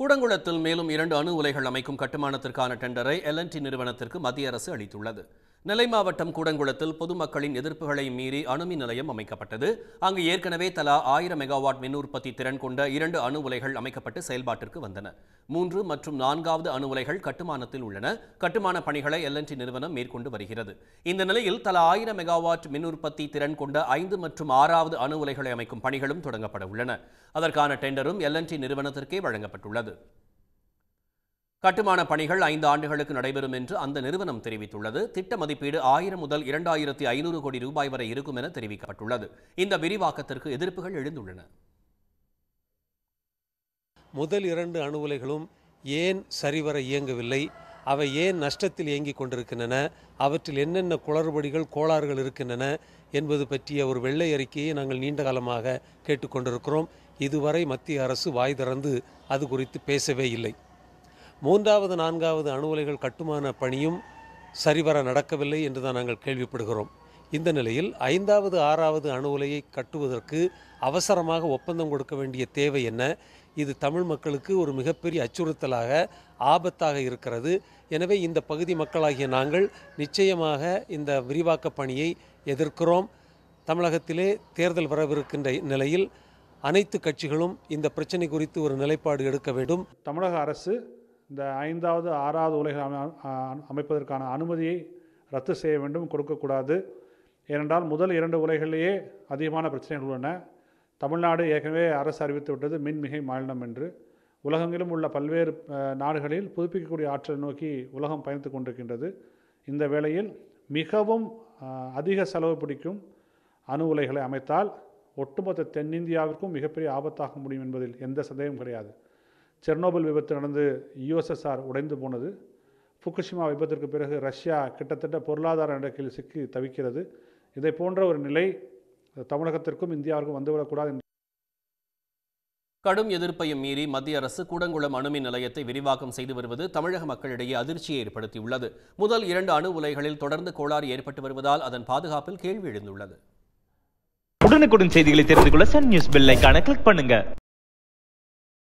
கூடங்குளத்தில் மேலும் இரண்டு அணு உலைகள் அமைக்கும் கட்டுமானத்திற்கான டெண்டரை எல்என்டி நிறுவனத்திற்கு மத்திய அரசு அளித்துள்ளது நெல்லை மாவட்டம் கூடங்குளத்தில் பொதுமக்களின் எதிர்ப்புகளை மீறி அணுமின் நிலையம் அமைக்கப்பட்டது அங்கு ஏற்கனவே தலா ஆயிரம் மெகாவாட் மின் உற்பத்தி திறன் கொண்ட இரண்டு அணு உலைகள் அமைக்கப்பட்டு செயல்பாட்டிற்கு வந்தன மூன்று மற்றும் நான்காவது அணு உலைகள் கட்டுமானத்தில் உள்ளன கட்டுமான பணிகளை எல்என்டி நிறுவனம் மேற்கொண்டு வருகிறது இந்த நிலையில் தலா ஆயிரம் மெகாவாட் மின் உற்பத்தி திறன் கொண்ட ஐந்து மற்றும் ஆறாவது அணு உலைகளை அமைக்கும் பணிகளும் தொடங்கப்பட உள்ளன அதற்கான டெண்டரும் எல்என்டி நிறுவனத்திற்கே வழங்கப்பட்டுள்ளது கட்டுமான பணிகள் ஐந்து ஆண்டுகளுக்கு நடைபெறும் என்று அந்த நிறுவனம் தெரிவித்துள்ளது திட்ட மதிப்பீடு ஆயிரம் முதல் இரண்டாயிரத்தி ஐநூறு கோடி ரூபாய் வரை இருக்கும் என தெரிவிக்கப்பட்டுள்ளது இந்த விரிவாக்கத்திற்கு எதிர்ப்புகள் எழுந்துள்ளன முதல் இரண்டு அணுவலைகளும் ஏன் சரிவர இயங்கவில்லை அவை ஏன் நஷ்டத்தில் இயங்கிக் கொண்டிருக்கின்றன அவற்றில் என்னென்ன குளறுபடிகள் கோளாறுகள் இருக்கின்றன என்பது பற்றிய ஒரு வெள்ளை அறிக்கையை நாங்கள் நீண்ட காலமாக கேட்டுக்கொண்டிருக்கிறோம் இதுவரை மத்திய அரசு வாய் திறந்து அது குறித்து பேசவே இல்லை மூன்றாவது நான்காவது அணு உலைகள் கட்டுமான பணியும் சரிவர நடக்கவில்லை என்று தான் நாங்கள் கேள்விப்படுகிறோம் இந்த நிலையில் ஐந்தாவது ஆறாவது அணு உலையை கட்டுவதற்கு அவசரமாக ஒப்பந்தம் கொடுக்க வேண்டிய தேவை என்ன இது தமிழ் மக்களுக்கு ஒரு மிகப்பெரிய அச்சுறுத்தலாக ஆபத்தாக இருக்கிறது எனவே இந்த பகுதி மக்களாகிய நாங்கள் நிச்சயமாக இந்த விரிவாக்க பணியை எதிர்க்கிறோம் தமிழகத்திலே தேர்தல் வரவிருக்கின்ற நிலையில் அனைத்து கட்சிகளும் இந்த பிரச்சனை குறித்து ஒரு நிலைப்பாடு எடுக்க வேண்டும் தமிழக அரசு இந்த ஐந்தாவது ஆறாவது உலக அமைப்பதற்கான அனுமதியை ரத்து செய்ய வேண்டும் கொடுக்கக்கூடாது ஏனென்றால் முதல் இரண்டு உலைகளிலேயே அதிகமான பிரச்சனைகள் உள்ளன தமிழ்நாடு ஏற்கனவே அரசு அறிவித்து விட்டது மின்மிகை மாநிலம் என்று உலகெங்கிலும் உள்ள பல்வேறு நாடுகளில் புதுப்பிக்கக்கூடிய ஆற்றலை நோக்கி உலகம் பயணித்து கொண்டிருக்கின்றது இந்த வேளையில் மிகவும் அதிக செலவு பிடிக்கும் அணு உலைகளை அமைத்தால் ஒட்டுமொத்த தென்னிந்தியாவிற்கும் மிகப்பெரிய ஆபத்தாக முடியும் என்பதில் எந்த சந்தேகமும் கிடையாது செர்னோபில் விபத்து நடந்து யுஎஸ்எஸ்ஆர் உடைந்து போனது ஃபுக்குஷிமா விபத்திற்கு பிறகு ரஷ்யா கிட்டத்தட்ட பொருளாதார நடக்கையில் சிக்கி தவிக்கிறது இதை போன்ற ஒரு நிலை தமிழகத்திற்கும் இந்தியாவிற்கும் வந்துவிடக்கூடாது என்று கடும் எதிர்ப்பையும் மீறி மத்திய அரசு கூடங்குளம் அணுமின் நிலையத்தை விரிவாக்கம் செய்து வருவது தமிழக மக்களிடையே அதிர்ச்சியை ஏற்படுத்தியுள்ளது முதல் இரண்டு அணு உலைகளில் தொடர்ந்து கோளாறு ஏற்பட்டு வருவதால் அதன் பாதுகாப்பில் கேள்வி எழுந்துள்ளது உடனுக்குடன் செய்திகளை தெரிந்து கொள்ள சன் நியூஸ் பில்லை கிளிக் பண்ணுங்க